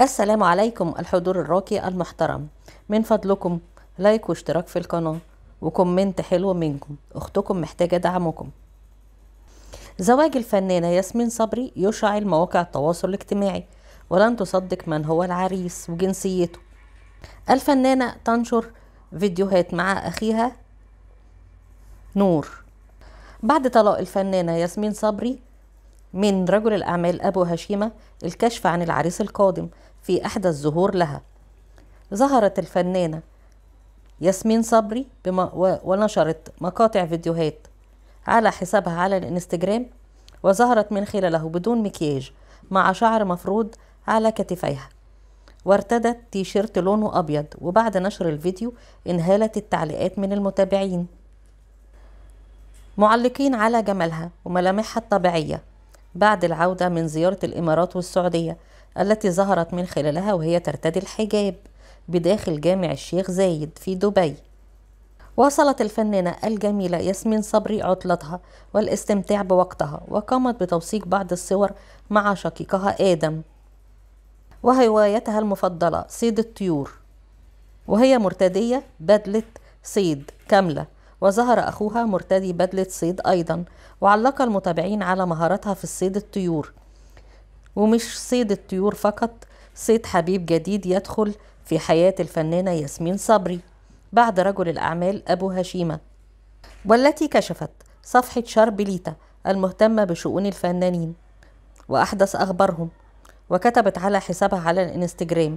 السلام عليكم الحضور الراقي المحترم من فضلكم لايك واشتراك في القناة وكومنت حلو منكم اختكم محتاجة دعمكم زواج الفنانة ياسمين صبري يشعل مواقع التواصل الاجتماعي ولن تصدق من هو العريس وجنسيته الفنانة تنشر فيديوهات مع أخيها نور بعد طلاق الفنانة ياسمين صبري من رجل الأعمال أبو هشيمة الكشف عن العريس القادم في أحدى الزهور لها ظهرت الفنانة ياسمين صبري بما ونشرت مقاطع فيديوهات على حسابها على الانستجرام وظهرت من خلاله بدون مكياج مع شعر مفروض على كتفيها وارتدت تيشيرت لونه أبيض وبعد نشر الفيديو انهالت التعليقات من المتابعين معلقين على جمالها وملامحها الطبيعية بعد العودة من زيارة الإمارات والسعودية التي ظهرت من خلالها وهي ترتدي الحجاب بداخل جامع الشيخ زايد في دبي وصلت الفنانة الجميلة ياسمين صبري عطلتها والاستمتاع بوقتها وقامت بتوثيق بعض الصور مع شقيقها آدم وهوايتها المفضلة صيد الطيور وهي مرتدية بدلة صيد كاملة وظهر أخوها مرتدي بدلة صيد أيضا وعلق المتابعين على مهارتها في الصيد الطيور ومش صيد الطيور فقط صيد حبيب جديد يدخل في حياة الفنانة ياسمين صبري بعد رجل الأعمال أبو هشيمة والتي كشفت صفحة شاربليتا المهتمة بشؤون الفنانين وأحدث أخبارهم وكتبت على حسابها على الانستجرام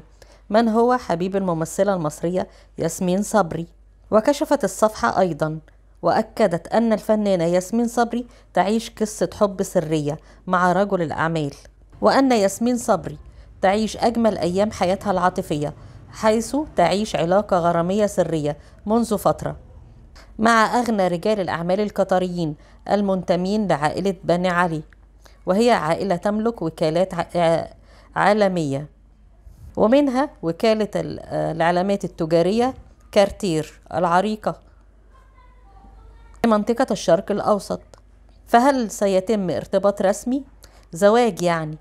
من هو حبيب الممثلة المصرية ياسمين صبري وكشفت الصفحة أيضا وأكدت أن الفنانة ياسمين صبري تعيش قصة حب سرية مع رجل الأعمال وأن ياسمين صبري تعيش أجمل أيام حياتها العاطفية حيث تعيش علاقة غرامية سرية منذ فترة مع أغنى رجال الأعمال القطريين المنتمين لعائلة بني علي وهي عائلة تملك وكالات عالمية ومنها وكالة العلامات التجارية كارتير العريقة منطقة الشرق الأوسط فهل سيتم ارتباط رسمي؟ زواج يعني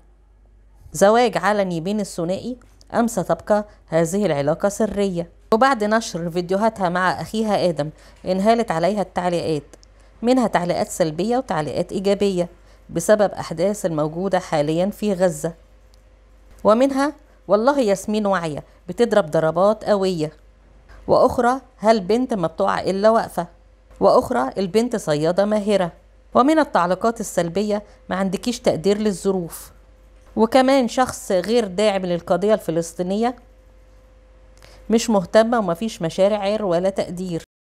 زواج علني بين الثنائي أم ستبقى هذه العلاقة سرية؟ وبعد نشر فيديوهاتها مع أخيها آدم انهالت عليها التعليقات منها تعليقات سلبية وتعليقات إيجابية بسبب أحداث الموجودة حاليا في غزة ومنها والله ياسمين واعية بتضرب ضربات قوية وأخرى هل بنت ما بتقع إلا واقفة وأخرى البنت صيادة ماهرة ومن التعليقات السلبية ما عندكيش تقدير للظروف وكمان شخص غير داعم للقضية الفلسطينية مش مهتمة ومفيش مشارع ولا تقدير